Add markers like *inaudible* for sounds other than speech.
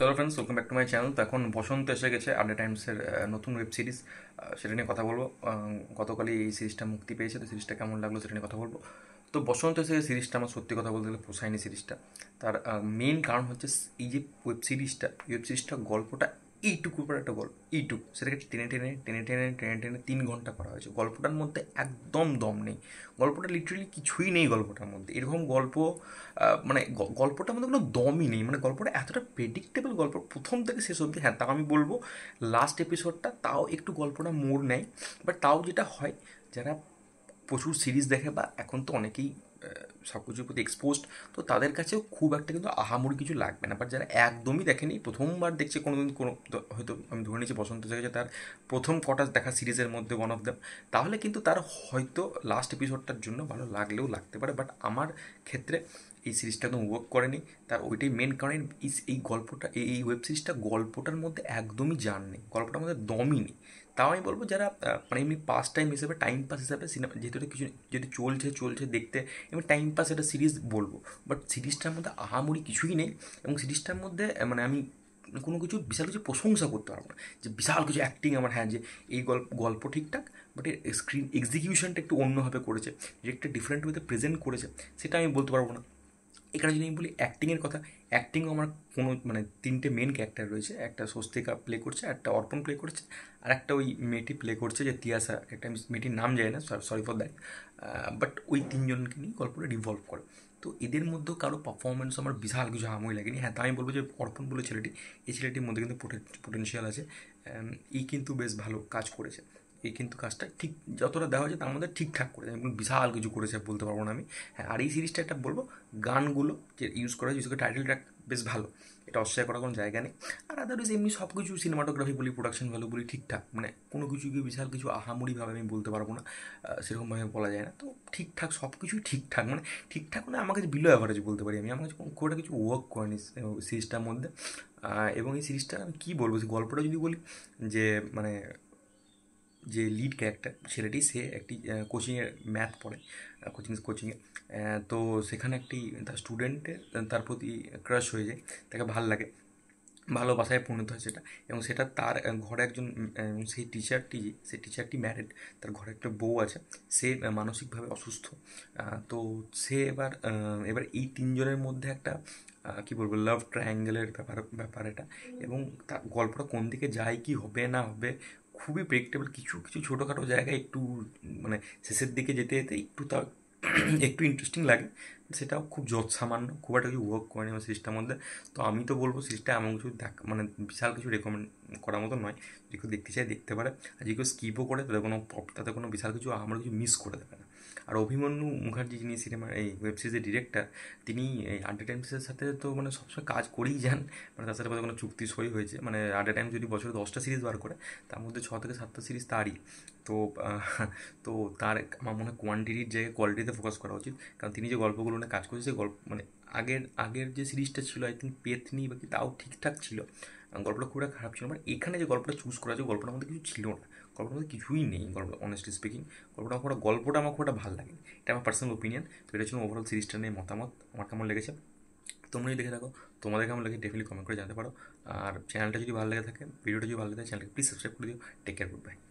চলো friends welcome back to my channel তো এখন বসন্ত এসে গেছে আপডে টাইমসের নতুন ওয়েব সিরিজ সেটা নিয়ে কথা বলবো গতকালই এই সিরিজটা মুক্তি পেয়েছে তো সিরিজটা কেমন লাগলো সেটা নিয়ে কথা বলবো তো বসন্ত এসে সিরিজটা আমার সত্যি কথা বলতে গেলে পোষায়নি সিরিজটা তার মেন কারণ হচ্ছে এই যে ওয়েব সিরিজটা ওয়েব সিরিজটা গল্পটা এইটুকু করে একটা গল্প এইটুক সেটাকে টেনে টেনে টেনে টেনে টেনে টেনে তিন ঘন্টা করা হয়েছে গল্পটার মধ্যে একদম দম নেই গল্পটা লিটারেলি কিছুই নেই গল্পটার মধ্যে এরকম গল্প মানে গল্পটার মধ্যে কোনো দমই নেই মানে গল্পটা এতটা প্রেডিক্টেবল গল্প প্রথম থেকে শেষ অবধি হ্যাঁ তাও আমি বলবো লাস্ট এপিসোডটা তাও একটু গল্পটা মোড় নেয় বাট তাও যেটা হয় যারা প্রচুর সিরিজ দেখে বা এখন তো অনেকেই সব কিছুর প্রতি এক্সপোজড তো তাদের কাছেও খুব একটা কিন্তু আহামরি কিছু লাগবে না বাট যারা একদমই দেখেনি প্রথমবার দেখছে কোনো দিন কোনো হয়তো আমি ধরে নিচ্ছি বসন্ত জায়গায় তার প্রথম কটা দেখা সিরিজের মধ্যে ওয়ান অফ দ্য তাহলে কিন্তু তার হয়তো লাস্ট এপিসোডটার জন্য ভালো লাগলেও লাগতে পারে বাট আমার ক্ষেত্রে এই সিরিজটা একদম ওয়ার্ক করেনি তার ওইটাই মেন কারণ এই গল্পটা এই ওয়েব সিরিজটা গল্পটার মধ্যে একদমই জান নেই গল্পটার মধ্যে দমই নেই তাও আমি বলবো যারা মানে এমনি পাস টাইম হিসেবে টাইম পাস হিসাবে সিনেমা যেহেতু কিছু যেটা চলছে চলছে দেখতে এমনি টাইম পাস একটা সিরিজ বলবো বাট সিরিজটার মধ্যে আহামরি কিছুই নেই এবং সিরিজটার মধ্যে মানে আমি কোনো কিছু বিশাল কিছু প্রশংসা করতে পারবো না যে বিশাল কিছু অ্যাক্টিং আমার হ্যাঁ যে এই গল্প গল্প ঠিকঠাক বাট এর স্ক্রিন এক্সিকিউশনটা একটু অন্যভাবে করেছে যে একটা ডিফারেন্ট ওয়েতে প্রেজেন্ট করেছে সেটা আমি বলতে পারবো না এখানে যদি আমি বলি অ্যাক্টিংয়ের কথা অ্যাক্টিংও আমার কোনো মানে তিনটে মেন ক্যারেক্টার রয়েছে একটা স্বস্তিকা প্লে করছে একটা অর্পণ প্লে করছে আর একটা ওই মেয়েটি প্লে করছে যে তিয়াসা একটা মেয়েটির নাম যায় না সরি ফর দ্যাট বাট ওই তিনজনকে নিয়ে গল্পটা রিভলভ করে তো এদের মধ্যেও কারো পারফরমেন্স আমার বিশাল কিছু হামই লাগেনি হ্যাঁ তা আমি বলবো যে অর্পণ বলে ছেলেটি এই ছেলেটির মধ্যে কিন্তু পোটেনশিয়াল আছে এই কিন্তু বেশ ভালো কাজ করেছে এই কিন্তু কাজটা ঠিক যতটা দেওয়া হয়েছে তার মধ্যে ঠিকঠাক করে দেয় বিশাল কিছু করেছে বলতে পারবো না আমি হ্যাঁ আর এই সিরিজটা একটা বলবো গানগুলো যে ইউজ করা হয়েছে করে টাইটেলটা বেশ ভালো এটা অস্বীকার করার কোনো জায়গা নেই আর আদারওয়াইজ এমনি সব কিছু সিনেমাটোগ্রাফি বলি প্রোডাকশন ভ্যালু বলি ঠিকঠাক মানে কোনো কিছু কি বিশাল কিছু আহামুড়িভাবে আমি বলতে পারবো না সেরকমভাবে বলা যায় না তো ঠিকঠাক সব কিছুই ঠিকঠাক মানে ঠিকঠাক মানে আমার কাছে বিলো অ্যাভারেজ বলতে পারি আমি আমার কাছে খুব কিছু ওয়ার্ক করিনি সিরিজটার মধ্যে এবং এই সিরিজটা আমি কী বলবো গল্পটা যদি বলি যে মানে যে লিড ক্যারেক্টার ছেলেটি সে একটি কোচিংয়ে ম্যাথ পড়ে কোচিং কোচিংয়ে তো সেখানে একটি তার স্টুডেন্টের তার প্রতি ক্রাশ হয়ে যায় তাকে ভাল লাগে ভালোবাসায় পরিণত হয় সেটা এবং সেটা তার ঘরে একজন সেই টিচারটি সেই টিচারটি ম্যারিড তার ঘরে একটা বউ আছে সে মানসিকভাবে অসুস্থ তো সে এবার এবার এই তিনজনের মধ্যে একটা কি বলবো লাভ ট্রায়াঙ্গেলের ব্যাপার ব্যাপার এটা এবং তার গল্পটা কোন দিকে যায় কি হবে না হবে খুবই প্রেডিক্টেবল কিছু কিছু ছোটোখাটো জায়গায় একটু মানে শেষের দিকে যেতে যেতে একটু তার *clears throat* একটু ইন্টারেস্টিং লাগে সেটাও খুব যত সামান্য খুব একটা কিছু ওয়ার্ক করে আমার সিরিজটার মধ্যে তো আমি তো বলবো সিরিজটা এমন কিছু দেখ মানে বিশাল কিছু রেকমেন্ড করার মতো নয় যে কেউ দেখতে চাই দেখতে পারে আর যে কেউ স্কিপও করে তাদের কোনো তাতে কোনো বিশাল কিছু আমার কিছু মিস করে দেবে আর অভিমন্যু মুখার্জি যিনি সিনেমার এই ওয়েব সিরিজের ডিরেক্টর তিনি এই আড্ডা টাইমসের সাথে তো মানে সবসময় কাজ করেই যান মানে তার সাথে কোনো চুক্তি সই হয়েছে মানে আড্ডা টাইম যদি বছরে দশটা সিরিজ বার করে তার মধ্যে ছ থেকে সাতটা সিরিজ তারই তো তো তার আমার মনে হয় কোয়ান্টিটির জায়গায় কোয়ালিটিতে ফোকাস করা উচিত কারণ তিনি যে গল্পগুলো নিয়ে কাজ করেছে সেই গল্প মানে আগের আগের যে সিরিজটা ছিল আই থিঙ্ক পেথনি বা কি তাও ঠিকঠাক ছিল গল্পটা খুব একটা খারাপ ছিল মানে এখানে যে গল্পটা চুজ করা আছে গল্পটার মধ্যে কিছু ছিল না গল্পটার মধ্যে কিছুই নেই গল্পটা অনেস্টলি স্পিকিং গল্পটা আমার গল্পটা আমার খুব একটা ভালো লাগে এটা আমার পার্সোনাল ওপিনিয়ন তো এটা ছিল ওভারঅল সিরিজটা নিয়ে মতামত আমার কেমন লেগেছে তোমরা যদি দেখে থাকো তোমাদের কেমন লাগে ডেফিনেটলি কমেন্ট করে জানতে পারো আর চ্যানেলটা যদি ভালো লাগে থাকে ভিডিওটা যদি ভালো লাগে চ্যানেলকে প্লিজ সাবস্ক্রাইব করে দিও টেক কেয়ার গুড বাই